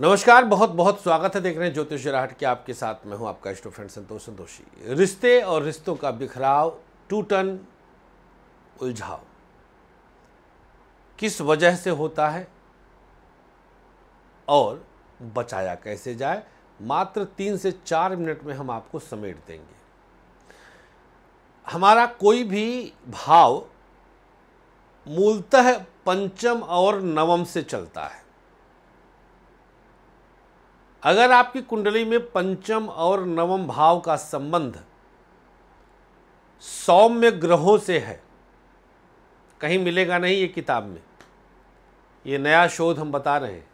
नमस्कार बहुत बहुत स्वागत है देख रहे हैं ज्योतिष जराहट के आपके साथ मैं हूं आपका इष्ट फ्रेंड संतोष संतोषी रिश्ते और रिश्तों का बिखराव टूटन उलझाव किस वजह से होता है और बचाया कैसे जाए मात्र तीन से चार मिनट में हम आपको समेट देंगे हमारा कोई भी भाव मूलतः पंचम और नवम से चलता है अगर आपकी कुंडली में पंचम और नवम भाव का संबंध सौम्य ग्रहों से है कहीं मिलेगा नहीं ये किताब में ये नया शोध हम बता रहे हैं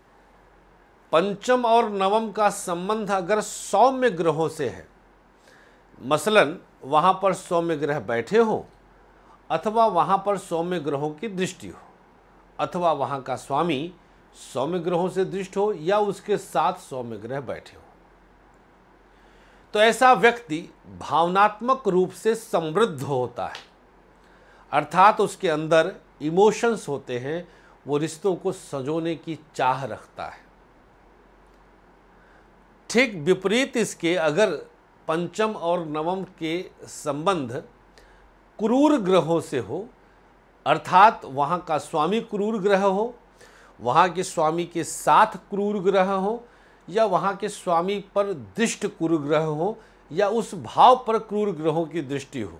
पंचम और नवम का संबंध अगर सौम्य ग्रहों से है मसलन वहाँ पर सौम्य ग्रह बैठे हो अथवा वहाँ पर सौम्य ग्रहों की दृष्टि हो अथवा वहाँ का स्वामी सौम्य ग्रहों से दृष्ट हो या उसके साथ सौम्य ग्रह बैठे हो तो ऐसा व्यक्ति भावनात्मक रूप से समृद्ध होता है अर्थात उसके अंदर इमोशंस होते हैं वो रिश्तों को सजोने की चाह रखता है ठीक विपरीत इसके अगर पंचम और नवम के संबंध क्रूर ग्रहों से हो अर्थात वहाँ का स्वामी क्रूर ग्रह हो वहाँ के स्वामी के साथ क्रूर ग्रह हो या वहाँ के स्वामी पर दृष्ट क्रूर ग्रह हो या उस भाव पर क्रूर ग्रहों की दृष्टि हो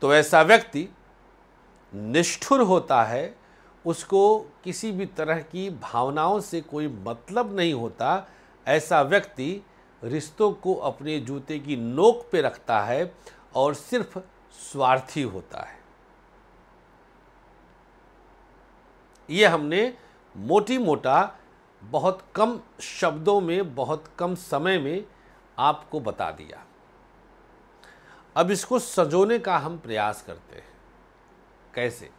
तो ऐसा व्यक्ति निष्ठुर होता है उसको किसी भी तरह की भावनाओं से कोई मतलब नहीं होता ऐसा व्यक्ति रिश्तों को अपने जूते की नोक पे रखता है और सिर्फ स्वार्थी होता है ये हमने मोटी मोटा बहुत कम शब्दों में बहुत कम समय में आपको बता दिया अब इसको सजोने का हम प्रयास करते हैं कैसे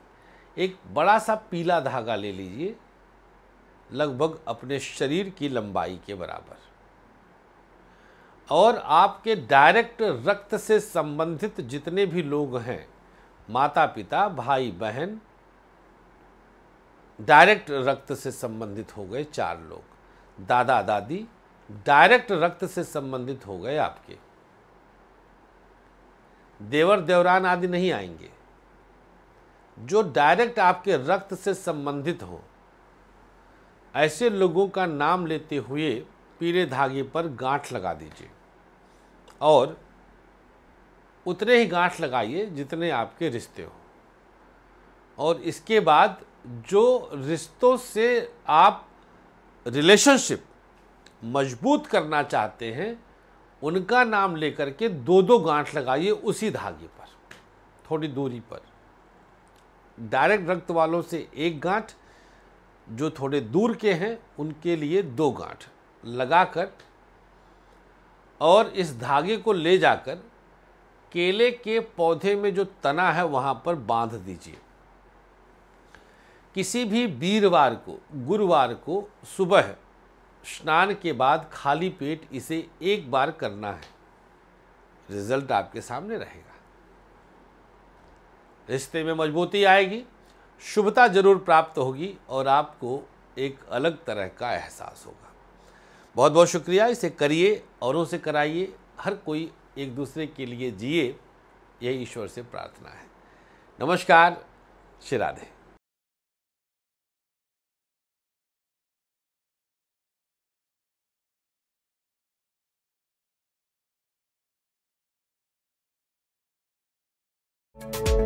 एक बड़ा सा पीला धागा ले लीजिए लगभग अपने शरीर की लंबाई के बराबर और आपके डायरेक्ट रक्त से संबंधित जितने भी लोग हैं माता पिता भाई बहन डायरेक्ट रक्त से संबंधित हो गए चार लोग दादा दादी डायरेक्ट रक्त से संबंधित हो गए आपके देवर देवरान आदि नहीं आएंगे जो डायरेक्ट आपके रक्त से संबंधित हो ऐसे लोगों का नाम लेते हुए पीले धागे पर गांठ लगा दीजिए और उतने ही गांठ लगाइए जितने आपके रिश्ते हो और इसके बाद जो रिश्तों से आप रिलेशनशिप मजबूत करना चाहते हैं उनका नाम लेकर के दो दो गांठ लगाइए उसी धागे पर थोड़ी दूरी पर डायरेक्ट रक्त वालों से एक गांठ जो थोड़े दूर के हैं उनके लिए दो गांठ लगाकर और इस धागे को ले जाकर केले के पौधे में जो तना है वहाँ पर बांध दीजिए किसी भी वीरवार को गुरुवार को सुबह स्नान के बाद खाली पेट इसे एक बार करना है रिजल्ट आपके सामने रहेगा रिश्ते में मजबूती आएगी शुभता जरूर प्राप्त होगी और आपको एक अलग तरह का एहसास होगा बहुत बहुत शुक्रिया इसे करिए औरों से कराइए हर कोई एक दूसरे के लिए जिए यही ईश्वर से प्रार्थना है नमस्कार श्री राधे Thank you